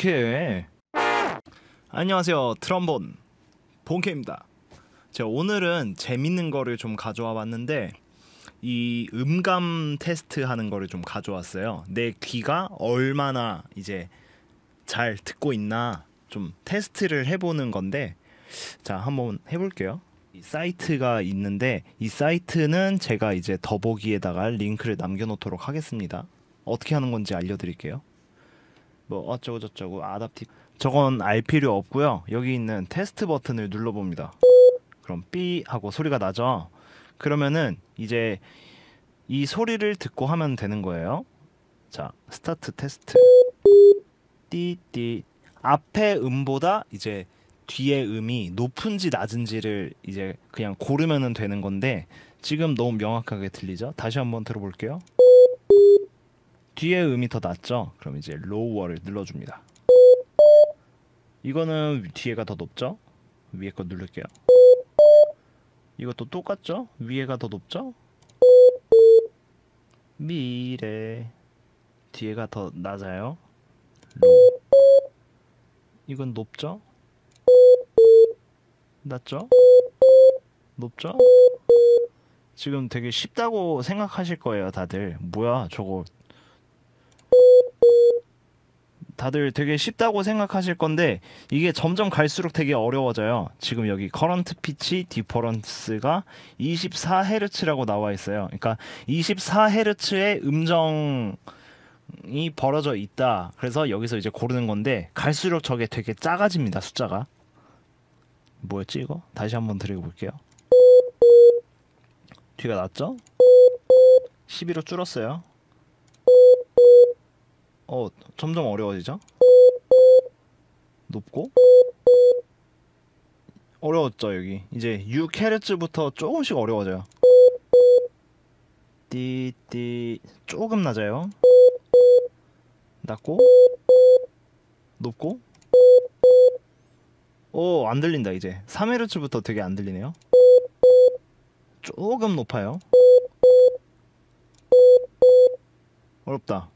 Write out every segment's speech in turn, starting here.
어떻게 안녕하세요. 트럼본 본캐입니다. 제가 오늘은 재밌는 거를 좀 가져와 봤는데 이 음감 테스트 하는 거를 좀 가져왔어요. 내 귀가 얼마나 이제 잘 듣고 있나 좀 테스트를 해보는 건데 자 한번 해볼게요. 사이트가 있는데 이 사이트는 제가 이제 더보기에다가 링크를 남겨놓도록 하겠습니다. 어떻게 하는 건지 알려드릴게요. 뭐 어쩌고 저쩌고 아답티브 저건 알 필요 없고요. 여기 있는 테스트 버튼을 눌러봅니다. 그럼 삐 하고 소리가 나죠. 그러면은 이제 이 소리를 듣고 하면 되는 거예요. 자, 스타트 테스트. 띠띠 앞에 음보다 이제 뒤에 음이 높은지 낮은지를 이제 그냥 고르면 되는 건데 지금 너무 명확하게 들리죠? 다시 한번 들어볼게요. 뒤에 음이 더 낮죠? 그럼 이제 로우어를 눌러줍니다. 이거는 뒤에가 더 높죠? 위에 거 누를게요. 이것도 똑같죠? 위에가 더 높죠? 미래 뒤에가 더 낮아요. 로 이건 높죠? 낮죠? 높죠? 지금 되게 쉽다고 생각하실 거예요, 다들. 뭐야, 저거 다들 되게 쉽다고 생각하실 건데 이게 점점 갈수록 되게 어려워져요. 지금 여기 커런트 피치 디퍼런스가 24헤르츠라고 나와 있어요. 그러니까 24헤르츠의 음정이 벌어져 있다. 그래서 여기서 이제 고르는 건데 갈수록 저게 되게 작아집니다. 숫자가. 뭐였지 이거? 다시 한번 드리고 볼게요. 뒤가 났죠? 11로 줄었어요. 어 점점 어려워지죠? 높고 어려웠죠 여기 이제 6헤르츠부터 조금씩 어려워져요 띠띠 조금 낮아요 낮고 높고 오안 들린다 이제 3헤르츠부터 되게 안 들리네요 조금 높아요 어렵다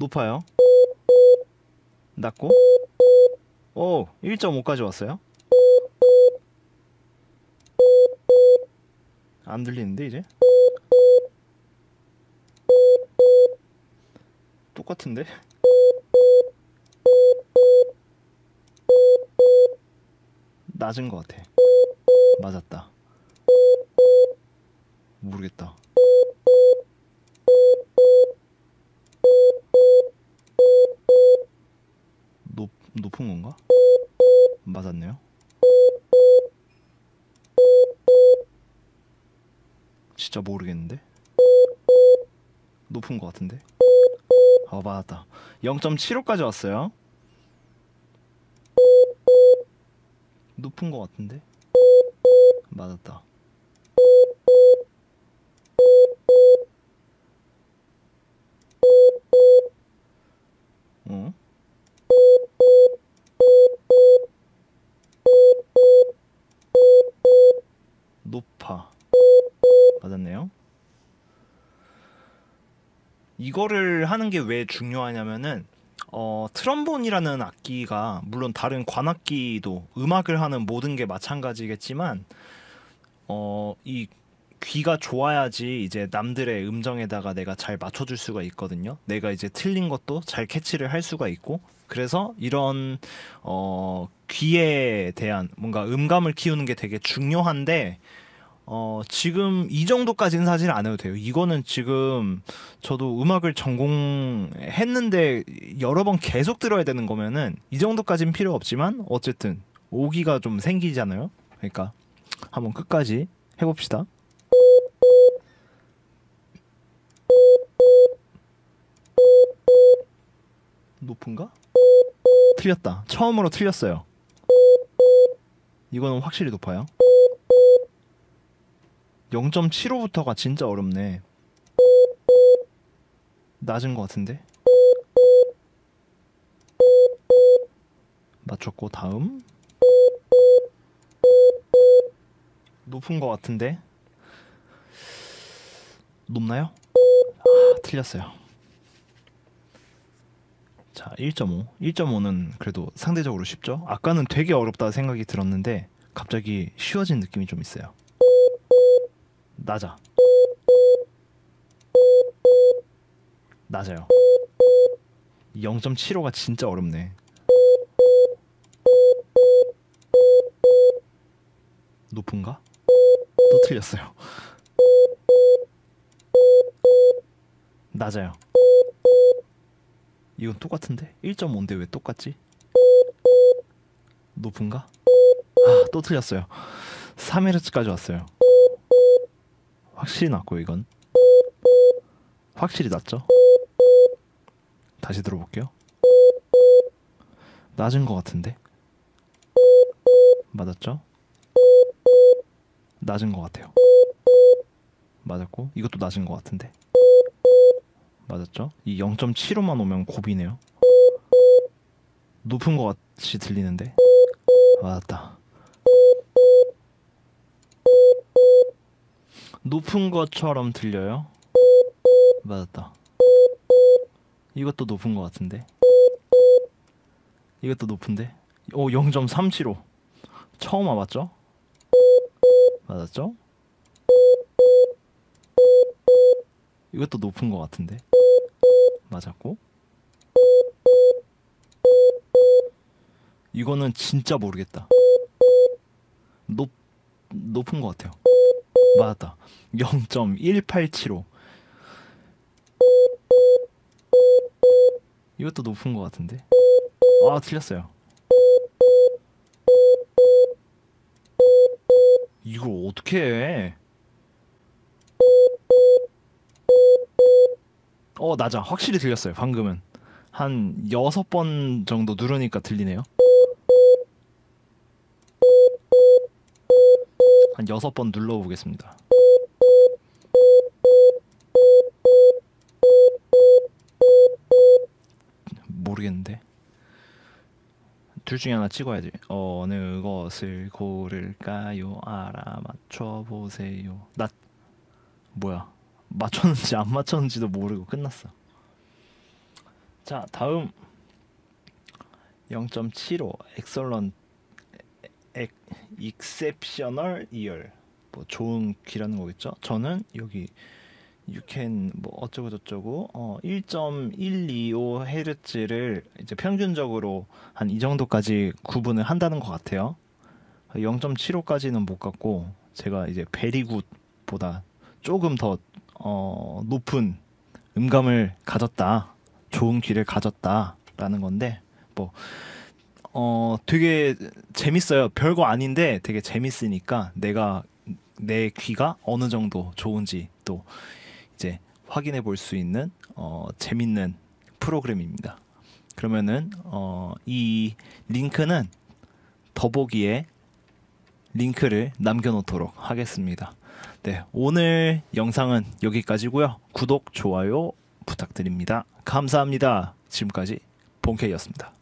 높아요. 낮고. 오, 1.5까지 왔어요. 안 들리는데 이제? 똑같은데? 낮은 것 같아. 맞았다. 모르겠다. 진짜 모르겠는데 높은 것 같은데 어 맞았다 0.75까지 왔어요 높은 것 같은데 맞았다 이거를 하는 게 왜 중요하냐면은 어, 트럼본이라는 악기가 물론 다른 관악기도 음악을 하는 모든 게 마찬가지겠지만 어, 이 귀가 좋아야지 이제 남들의 음정에다가 내가 잘 맞춰줄 수가 있거든요. 내가 이제 틀린 것도 잘 캐치를 할 수가 있고 그래서 이런 어, 귀에 대한 뭔가 음감을 키우는 게 되게 중요한데 어, 지금 이 정도까지는 사실 안 해도 돼요. 이거는 지금 저도 음악을 전공했는데 여러 번 계속 들어야 되는 거면은 이 정도까지는 필요 없지만 어쨌든 오기가 좀 생기잖아요. 그러니까 한번 끝까지 해봅시다. 높은가? 틀렸다. 처음으로 틀렸어요. 이거는 확실히 높아요. 0.75부터가 진짜 어렵네 낮은 것 같은데 맞췄고 다음 높은 것 같은데 높나요? 아, 틀렸어요 자1.5 1.5는 그래도 상대적으로 쉽죠 아까는 되게 어렵다 생각이 들었는데 갑자기 쉬워진 느낌이 좀 있어요 낮아 낮아요 0.75가 진짜 어렵네 높은가? 또 틀렸어요 낮아요 이건 똑같은데? 1.5인데 왜 똑같지? 높은가? 아 또 틀렸어요 3Hz까지 왔어요 확실히 낫고 이건 확실히 낫죠? 다시 들어볼게요. 낮은 것 같은데 맞았죠? 낮은 것 같아요. 맞았고 이것도 낮은 것 같은데 맞았죠? 이 0.75만 오면 곱이네요 높은 것 같이 들리는데 맞았다. 높은 것처럼 들려요? 맞았다. 이것도 높은 것 같은데. 이것도 높은데. 오 0.375. 처음 와봤죠? 맞았죠? 이것도 높은 것 같은데. 맞았고. 이거는 진짜 모르겠다. 높 높은 것 같아요. 맞다 0.1875. 이것도 높은 것 같은데. 아, 틀렸어요. 이걸 어떻게 해? 어, 낮아. 확실히 들렸어요, 방금은. 한6번 정도 누르니까 들리네요. 여섯 번 눌러보겠습니다. 모르겠는데 둘 중에 하나 찍어야 돼. 어느 것을 고를까요? 알아 맞춰 보세요. 나 뭐야? 맞췄는지 안 맞췄는지도 모르고 끝났어. 자 다음 0.75 엑설런트 액, exceptional year 뭐 좋은 기라는 거겠죠. 저는 여기 you can 뭐 어쩌고 저쩌고 어1.125 헤르츠를 이제 평균적으로 한 이 정도까지 구분을 한다는 것 같아요. 0.75까지는 못 갔고 제가 이제 베리굿보다 조금 더 어, 높은 음감을 가졌다, 좋은 귀를 가졌다라는 건데 뭐어 되게 재밌어요. 별거 아닌데 되게 재밌으니까 내가 내 귀가 어느 정도 좋은지 또 이제 확인해 볼 수 있는 어 재밌는 프로그램입니다. 그러면은 어 이 링크는 더보기에 링크를 남겨놓도록 하겠습니다. 네, 오늘 영상은 여기까지고요. 구독, 좋아요 부탁드립니다. 감사합니다. 지금까지 본케이였습니다.